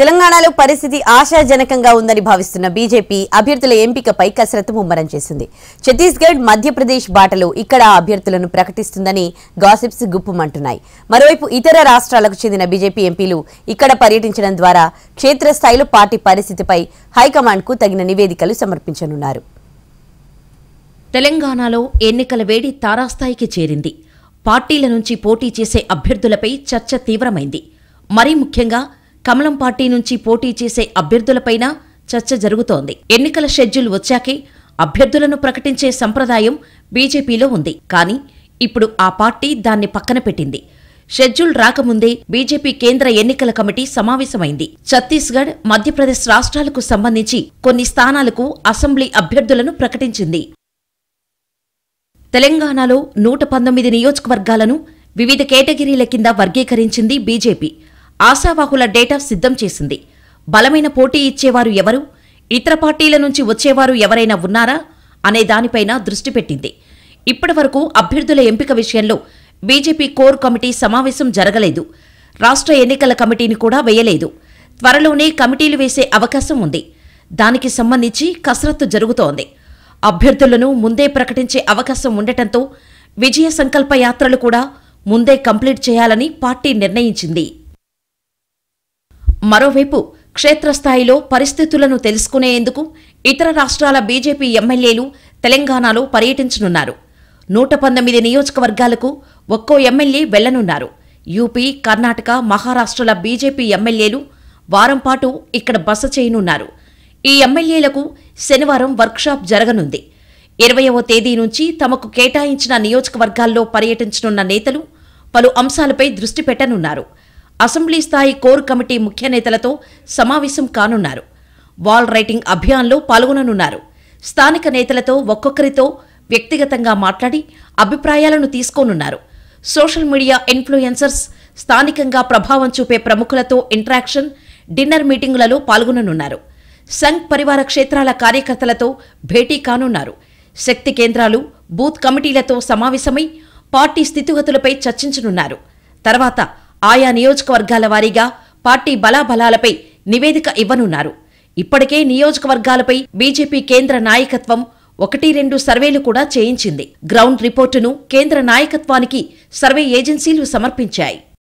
తెలంగాణలో పరిస్థితి ఆశాజనకంగా ఉందని భావిస్తున్న బీజేపీ అభ్యర్థుల ఎంపికపై కసరత్తు ముమ్మరం చేసింది ఛత్తీస్గఢ్ మధ్యప్రదేశ్ బాటలో ఇక్కడ అభ్యర్థులను ప్రకటిస్తుందని గాసిప్స్ గుప్పుమంటున్నాయి మరోవైపు ఇతర రాష్ట్రాలకు చెందిన బీజేపీ ఎంపీలు ఇక్కడ పర్యటించడం ద్వారా క్షేత్రస్థాయిలో పార్టీ పరిస్థితిపై హైకమాండ్కు తగిన నివేదికలు సమర్పించనున్నారు తెలంగాణలో ఎన్నికల వేడి తారాస్థాయికి చేరింది పార్టీల నుంచి పోటీ చేసే అభ్యర్థులపై చర్చ తీవ్రమైంది మరీ ముఖ్యంగా కమలం పార్టీ నుంచి పోటీ చేసే అభ్యర్థులపైన చర్చ జరుగుతోంది ఎన్నికల షెడ్యూల్ వచ్చాకే అభ్యర్థులను ప్రకటించే సంప్రదాయం బీజేపీలో ఉంది కానీ ఇప్పుడు ఆ పార్టీ దాన్ని పక్కన పెట్టింది షెడ్యూల్ రాకముందే బీజేపీ కేంద్ర ఎన్నికల కమిటీ సమావేశమైంది ఛత్తీస్గఢ్ మధ్యప్రదేశ్ రాష్ట్రాలకు సంబంధించి కొన్ని స్థానాలకు అసెంబ్లీ అభ్యర్థులను ప్రకటించింది తెలంగాణలో నూట పంతొమ్మిది నియోజకవర్గాలను వివిధ కేటగిరీల కింద వర్గీకరించింది బీజేపీ ఆశావాహుల డేటా సిద్ధం చేసింది బలమైన పోటీ ఇచ్చేవారు ఎవరు ఇతర పార్టీల నుంచి వచ్చేవారు ఎవరైనా ఉన్నారా అనే దానిపైన దృష్టి పెట్టింది ఇప్పటివరకు అభ్యర్థుల ఎంపిక విషయంలో బీజేపీ కోర్ కమిటీ సమావేశం జరగలేదు రాష్ట్ర ఎన్నికల కమిటీని కూడా వేయలేదు త్వరలోనే కమిటీలు వేసే అవకాశం ఉంది దానికి సంబంధించి కసరత్తు జరుగుతోంది అభ్యర్థులను ముందే ప్రకటించే అవకాశం ఉండటంతో విజయ సంకల్ప యాత్రలు కూడా ముందే కంప్లీట్ చేయాలని పార్టీ నిర్ణయించింది మరోవైపు క్షేత్రస్థాయిలో పరిస్థితులను తెలుసుకునేందుకు ఇతర రాష్ట్రాల బీజేపీ ఎమ్మెల్యేలు తెలంగాణలో పర్యటించనున్నారు నూట పంతొమ్మిది నియోజకవర్గాలకు ఒక్కో ఎమ్మెల్యే వెళ్లనున్నారు యూపీ కర్ణాటక మహారాష్ట్రల బీజేపీ ఎమ్మెల్యేలు వారంపాటు ఇక్కడ బస చేయనున్నారు ఈ ఎమ్మెల్యేలకు శనివారం వర్క్షాప్ జరగనుంది ఇరవయవ తేదీ నుంచి తమకు కేటాయించిన నియోజకవర్గాల్లో పర్యటించనున్న నేతలు పలు అంశాలపై దృష్టి పెట్టనున్నారు అసెంబ్లీ స్థాయి కోర్ కమిటీ ముఖ్య నేతలతో సమావేశం కానున్నారు వాల్ రైటింగ్ అభియాన్లో పాల్గొననున్నారు స్థానిక నేతలతో ఒక్కొక్కరితో వ్యక్తిగతంగా మాట్లాడి అభిప్రాయాలను తీసుకోనున్నారు సోషల్ మీడియా ఇన్ఫ్లుయెన్సర్స్ స్థానికంగా ప్రభావం చూపే ప్రముఖులతో ఇంటరాక్షన్ డిన్నర్ మీటింగులలో పాల్గొననున్నారు సంఘ్ పరివార క్షేత్రాల కార్యకర్తలతో భేటీ కానున్నారు శక్తి కేంద్రాలు బూత్ కమిటీలతో సమావేశమై పార్టీ స్థితిగతులపై చర్చించనున్నారు తర్వాత ఆయా నియోజకవర్గాల వారీగా పార్టీ బలాబలాలపై నివేదిక ఇవ్వనున్నారు ఇప్పటికే నియోజకవర్గాలపై బీజేపీ కేంద్ర నాయకత్వం ఒకటి రెండు సర్వేలు కూడా చేయించింది గ్రౌండ్ రిపోర్టును కేంద్ర నాయకత్వానికి సర్వే ఏజెన్సీలు సమర్పించాయి